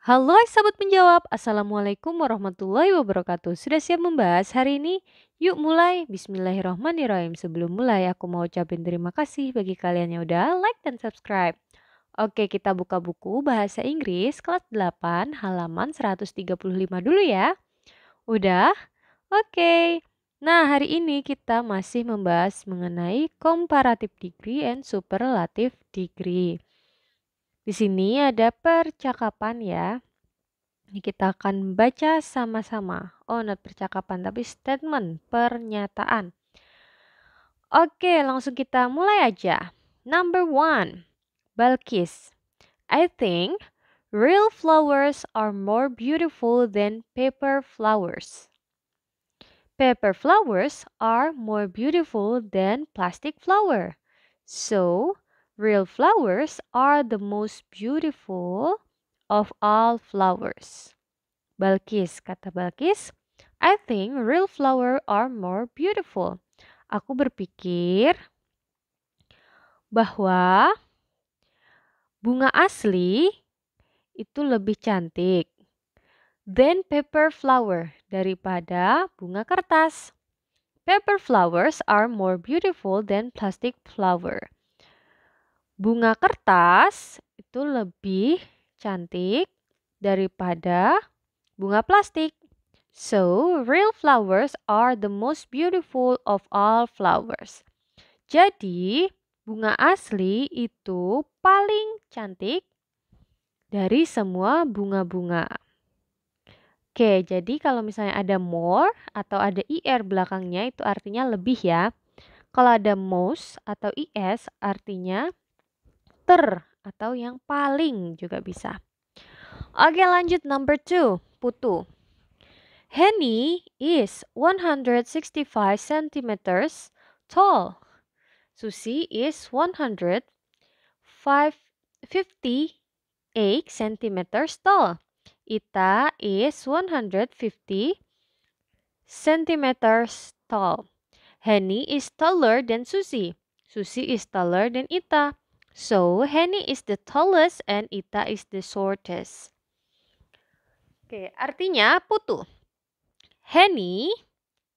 Halo sahabat menjawab, Assalamualaikum warahmatullahi wabarakatuh Sudah siap membahas hari ini? Yuk mulai, Bismillahirrahmanirrahim Sebelum mulai aku mau ucapin terima kasih bagi kalian yang udah like dan subscribe Oke kita buka buku Bahasa Inggris kelas 8 halaman 135 dulu ya Udah? Oke Nah hari ini kita masih membahas mengenai comparative degree and superlative degree di sini ada percakapan ya. Ini kita akan baca sama-sama. Oh, not percakapan, tapi statement, pernyataan. Oke, langsung kita mulai aja. Number one, Balkis. I think real flowers are more beautiful than paper flowers. Paper flowers are more beautiful than plastic flower. So, Real flowers are the most beautiful of all flowers. Balkis, kata Balkis, I think real flowers are more beautiful. Aku berpikir bahwa bunga asli itu lebih cantik than paper flower daripada bunga kertas. Paper flowers are more beautiful than plastic flower bunga kertas itu lebih cantik daripada bunga plastik. So, real flowers are the most beautiful of all flowers. Jadi, bunga asli itu paling cantik dari semua bunga-bunga. Oke, jadi kalau misalnya ada more atau ada IR er belakangnya itu artinya lebih ya. Kalau ada most atau IS artinya ter atau yang paling juga bisa. Oke lanjut number two, Putu. Henny is 165 cm tall. Susi is 158 cm tall. Ita is 150 cm tall. Henny is taller than Susi. Susi is taller than Ita. So, Henny is the tallest and Ita is the shortest. Oke, artinya Putu. Henny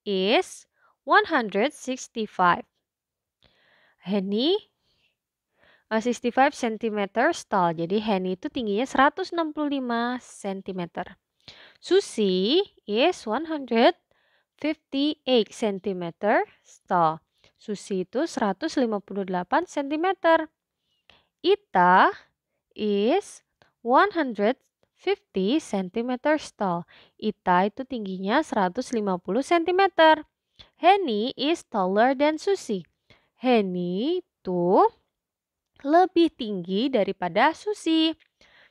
is 165. Henny uh, 65 cm tall. Jadi Henny itu tingginya 165 cm. Susi is 158 cm tall. Susi itu 158 cm. Ita is 150 cm tall. Ita itu tingginya 150 cm. Henny is taller than Susi. Henny itu lebih tinggi daripada Susi.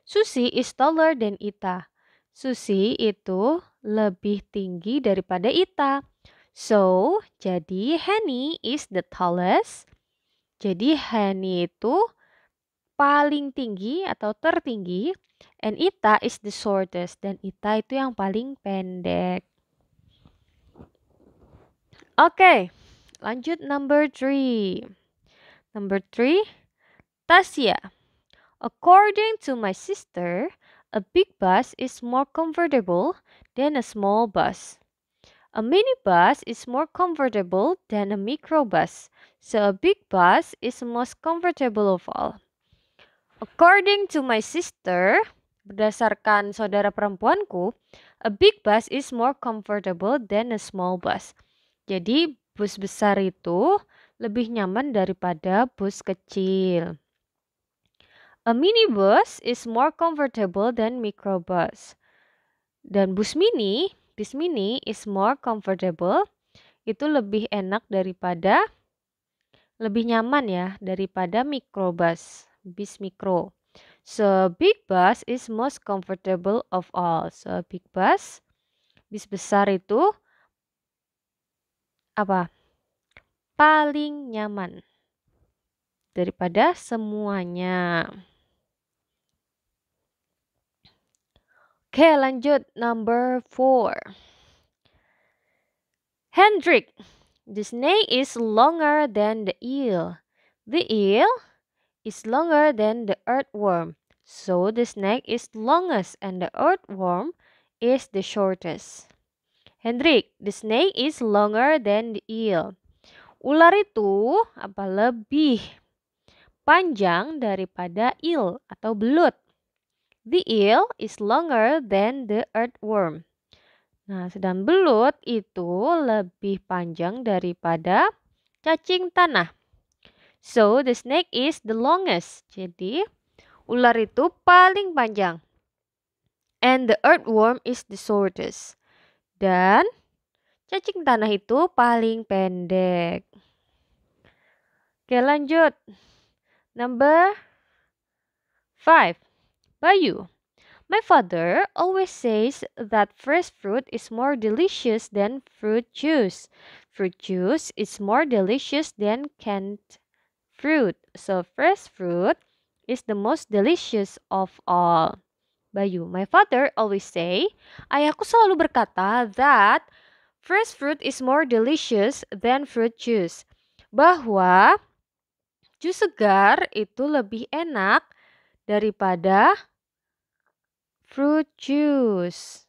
Susi is taller than Ita. Susi itu lebih tinggi daripada Ita. So, jadi Henny is the tallest. Jadi Henny itu paling tinggi atau tertinggi and ita is the shortest dan ita itu yang paling pendek. Oke, okay, lanjut number three. Number three, Tasia. According to my sister, a big bus is more comfortable than a small bus. A mini bus is more comfortable than a micro bus. so a big bus is most comfortable of all. According to my sister, berdasarkan saudara perempuanku, a big bus is more comfortable than a small bus. Jadi, bus besar itu lebih nyaman daripada bus kecil. A minibus is more comfortable than microbus. Dan bus mini, bus mini is more comfortable. Itu lebih enak daripada lebih nyaman ya daripada microbus bis mikro. So big bus is most comfortable of all. So big bus, bis besar itu apa? Paling nyaman daripada semuanya. Oke, lanjut number four. Hendrik, the snake is longer than the eel. The eel is longer than the earthworm. So the snake is longest and the earthworm is the shortest. Hendrik, the snake is longer than the eel. Ular itu apa lebih panjang daripada eel atau belut. The eel is longer than the earthworm. Nah, sedang belut itu lebih panjang daripada cacing tanah. So the snake is the longest. Jadi ular itu paling panjang. And the earthworm is the shortest. Dan cacing tanah itu paling pendek. Oke lanjut. Number five. Bayu. My father always says that fresh fruit is more delicious than fruit juice. Fruit juice is more delicious than canned fruit. So fresh fruit is the most delicious of all. Bayu, my father always say, ayahku selalu berkata that fresh fruit is more delicious than fruit juice. Bahwa jus segar itu lebih enak daripada fruit juice.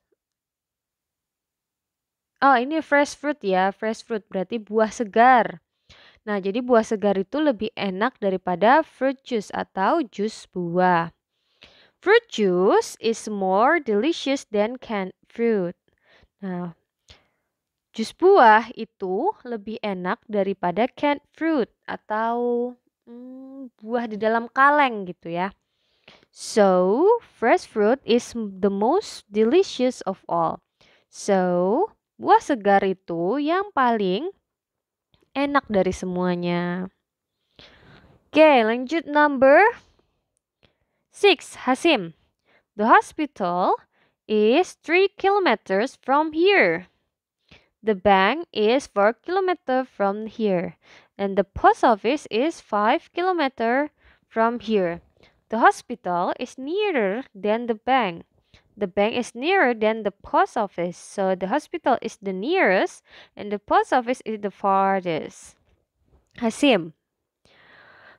Oh, ini fresh fruit ya. Fresh fruit berarti buah segar. Nah, jadi buah segar itu lebih enak daripada fruit juice atau jus buah. Fruit juice is more delicious than canned fruit. Nah, jus buah itu lebih enak daripada canned fruit atau hmm, buah di dalam kaleng gitu ya. So, fresh fruit is the most delicious of all. So, buah segar itu yang paling enak dari semuanya. Oke, lanjut number 6, Hasim. The hospital is 3 kilometers from here. The bank is 4 kilometer from here. And the post office is 5 kilometer from here. The hospital is nearer than the bank. The bank is nearer than the post office, so the hospital is the nearest and the post office is the farthest. Hasim.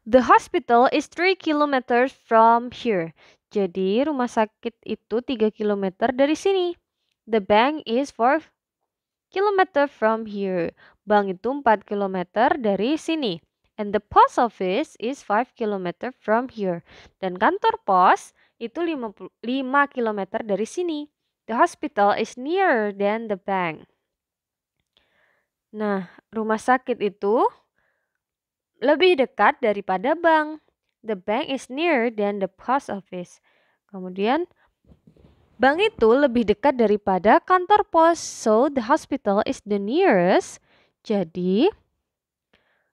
The hospital is 3 km from here. Jadi rumah sakit itu 3 km dari sini. The bank is 4 km from here. Bank itu 4 km dari sini. And the post office is 5 km from here. Dan kantor pos itu lima 5 km dari sini. The hospital is nearer than the bank. Nah, rumah sakit itu lebih dekat daripada bank. The bank is nearer than the post office. Kemudian, bank itu lebih dekat daripada kantor pos. So, the hospital is the nearest. Jadi,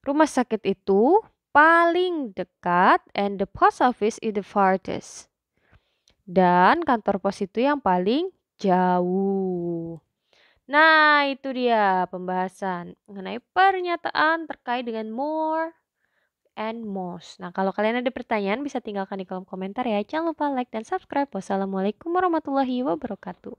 rumah sakit itu paling dekat and the post office is the farthest dan kantor pos itu yang paling jauh. Nah, itu dia pembahasan mengenai pernyataan terkait dengan more and most. Nah, kalau kalian ada pertanyaan bisa tinggalkan di kolom komentar ya. Jangan lupa like dan subscribe. Wassalamualaikum warahmatullahi wabarakatuh.